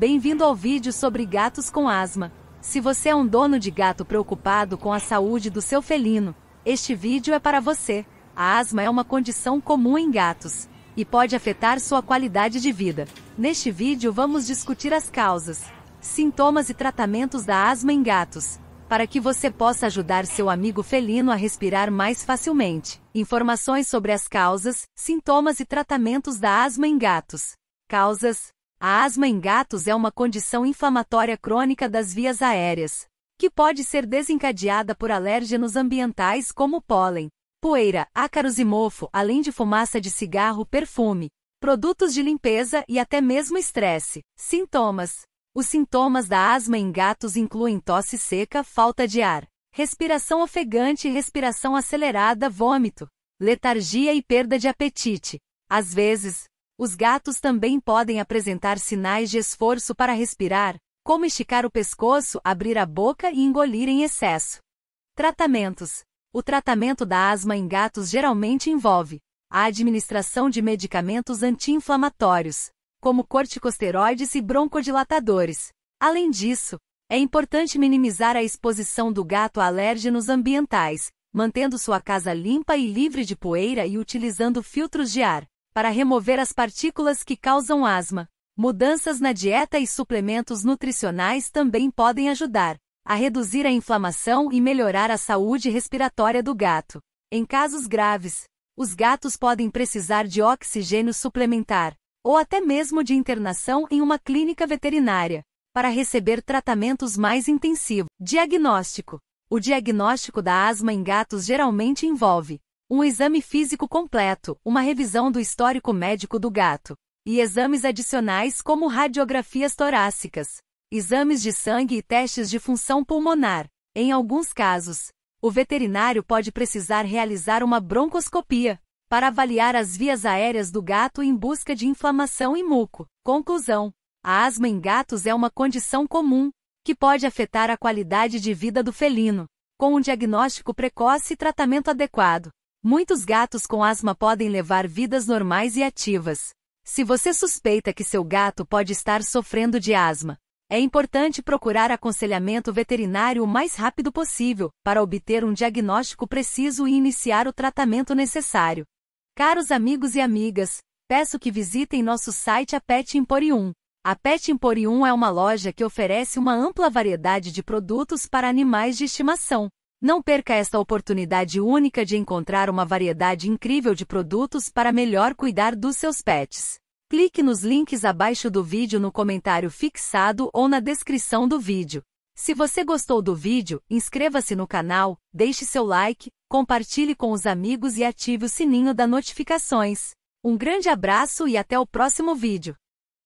Bem-vindo ao vídeo sobre gatos com asma. Se você é um dono de gato preocupado com a saúde do seu felino, este vídeo é para você. A asma é uma condição comum em gatos e pode afetar sua qualidade de vida. Neste vídeo vamos discutir as causas, sintomas e tratamentos da asma em gatos, para que você possa ajudar seu amigo felino a respirar mais facilmente. Informações sobre as causas, sintomas e tratamentos da asma em gatos. Causas: a asma em gatos é uma condição inflamatória crônica das vias aéreas, que pode ser desencadeada por alérgenos ambientais como pólen, poeira, ácaros e mofo, além de fumaça de cigarro, perfume, produtos de limpeza e até mesmo estresse. Sintomas: Os sintomas da asma em gatos incluem tosse seca, falta de ar, respiração ofegante e respiração acelerada, vômito, letargia e perda de apetite. Às vezes, os gatos também podem apresentar sinais de esforço para respirar, como esticar o pescoço, abrir a boca e engolir em excesso. Tratamentos: O tratamento da asma em gatos geralmente envolve a administração de medicamentos anti-inflamatórios, como corticosteroides e broncodilatadores. Além disso, é importante minimizar a exposição do gato a alérgenos ambientais, mantendo sua casa limpa e livre de poeira e utilizando filtros de ar para remover as partículas que causam asma. Mudanças na dieta e suplementos nutricionais também podem ajudar a reduzir a inflamação e melhorar a saúde respiratória do gato. Em casos graves, os gatos podem precisar de oxigênio suplementar ou até mesmo de internação em uma clínica veterinária para receber tratamentos mais intensivos. Diagnóstico: O diagnóstico da asma em gatos geralmente envolve um exame físico completo, uma revisão do histórico médico do gato, e exames adicionais como radiografias torácicas, exames de sangue e testes de função pulmonar. Em alguns casos, o veterinário pode precisar realizar uma broncoscopia para avaliar as vias aéreas do gato em busca de inflamação e muco. Conclusão: a asma em gatos é uma condição comum que pode afetar a qualidade de vida do felino. Com um diagnóstico precoce e tratamento adequado, Muitos gatos com asma podem levar vidas normais e ativas. Se você suspeita que seu gato pode estar sofrendo de asma, é importante procurar aconselhamento veterinário o mais rápido possível para obter um diagnóstico preciso e iniciar o tratamento necessário. Caros amigos e amigas, peço que visitem nosso site A Pet Emporium. A Pet Emporium é uma loja que oferece uma ampla variedade de produtos para animais de estimação não perca esta oportunidade única de encontrar uma variedade incrível de produtos para melhor cuidar dos seus pets. Clique nos links abaixo do vídeo no comentário fixado ou na descrição do vídeo. Se você gostou do vídeo, inscreva-se no canal, deixe seu like, compartilhe com os amigos e ative o sininho das notificações. Um grande abraço e até o próximo vídeo.